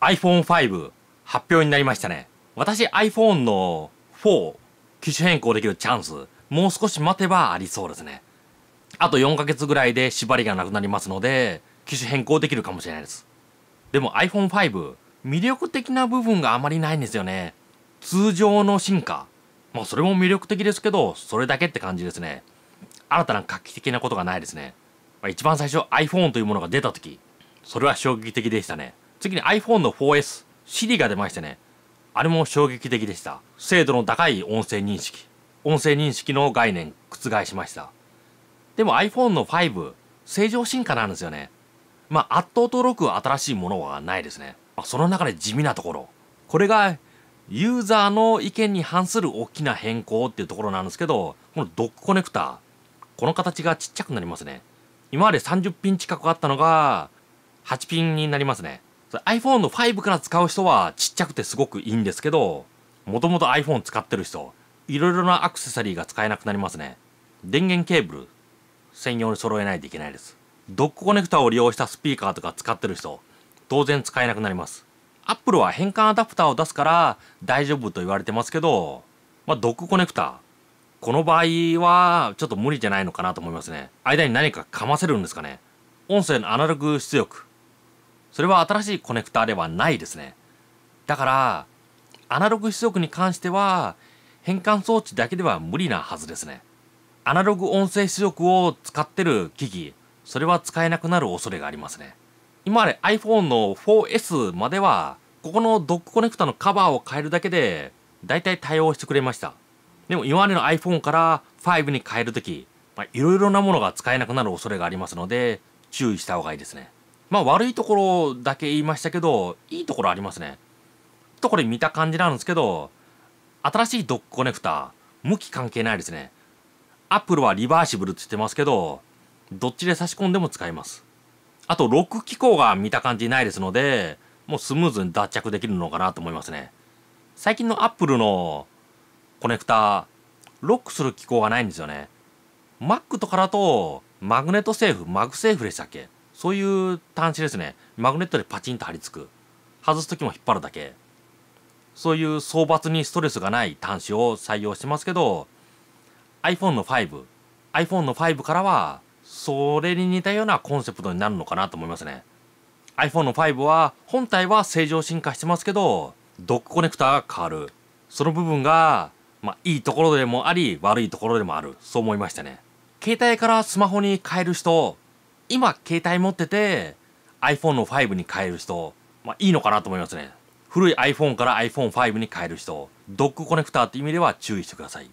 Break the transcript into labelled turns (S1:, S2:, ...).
S1: iPhone5 発表になりましたね。私 iPhone の4機種変更できるチャンス、もう少し待てばありそうですね。あと4ヶ月ぐらいで縛りがなくなりますので、機種変更できるかもしれないです。でも iPhone5、魅力的な部分があまりないんですよね。通常の進化。まあそれも魅力的ですけど、それだけって感じですね。新たな画期的なことがないですね。まあ、一番最初 iPhone というものが出た時、それは衝撃的でしたね。次に iPhone の 4S、Siri が出ましてね、あれも衝撃的でした。精度の高い音声認識。音声認識の概念覆しました。でも iPhone の5、正常進化なんですよね。まあ、圧倒とろく新しいものはないですね。まあ、その中で地味なところ。これが、ユーザーの意見に反する大きな変更っていうところなんですけど、このドックコネクター、この形がちっちゃくなりますね。今まで30ピン近くあったのが、8ピンになりますね。iPhone の5から使う人はちっちゃくてすごくいいんですけど、もともと iPhone 使ってる人、いろいろなアクセサリーが使えなくなりますね。電源ケーブル、専用に揃えないといけないです。ドックコネクタを利用したスピーカーとか使ってる人、当然使えなくなります。Apple は変換アダプターを出すから大丈夫と言われてますけど、まあ、ドックコネクタ、この場合はちょっと無理じゃないのかなと思いますね。間に何かかませるんですかね。音声のアナログ出力、それは新しいコネクターではないですね。だから、アナログ出力に関しては、変換装置だけでは無理なはずですね。アナログ音声出力を使ってる機器、それは使えなくなる恐れがありますね。今まで iPhone の 4S までは、ここのドックコネクタのカバーを変えるだけで、だいたい対応してくれました。でも今までの iPhone から5に変えるとき、いろいろなものが使えなくなる恐れがありますので、注意した方がいいですね。まあ悪いところだけ言いましたけどいいところありますね。とこれ見た感じなんですけど新しいドックコネクタ向き関係ないですね。アップルはリバーシブルって言ってますけどどっちで差し込んでも使えます。あとロック機構が見た感じないですのでもうスムーズに脱着できるのかなと思いますね。最近のアップルのコネクタロックする機構がないんですよね。Mac とかだとマグネットセーフマグセーフでしたっけそういう端子ですねマグネットでパチンと貼り付く外す時も引っ張るだけそういう相罰にストレスがない端子を採用してますけど iPhone の 5iPhone の5からはそれに似たようなコンセプトになるのかなと思いますね iPhone の5は本体は正常進化してますけどドックコネクターが変わるその部分がまあいいところでもあり悪いところでもあるそう思いましたね携帯からスマホに変える人今携帯持ってて iPhone の5に変える人、まあ、いいのかなと思いますね古い iPhone から iPhone5 に変える人ドッグコネクターって意味では注意してください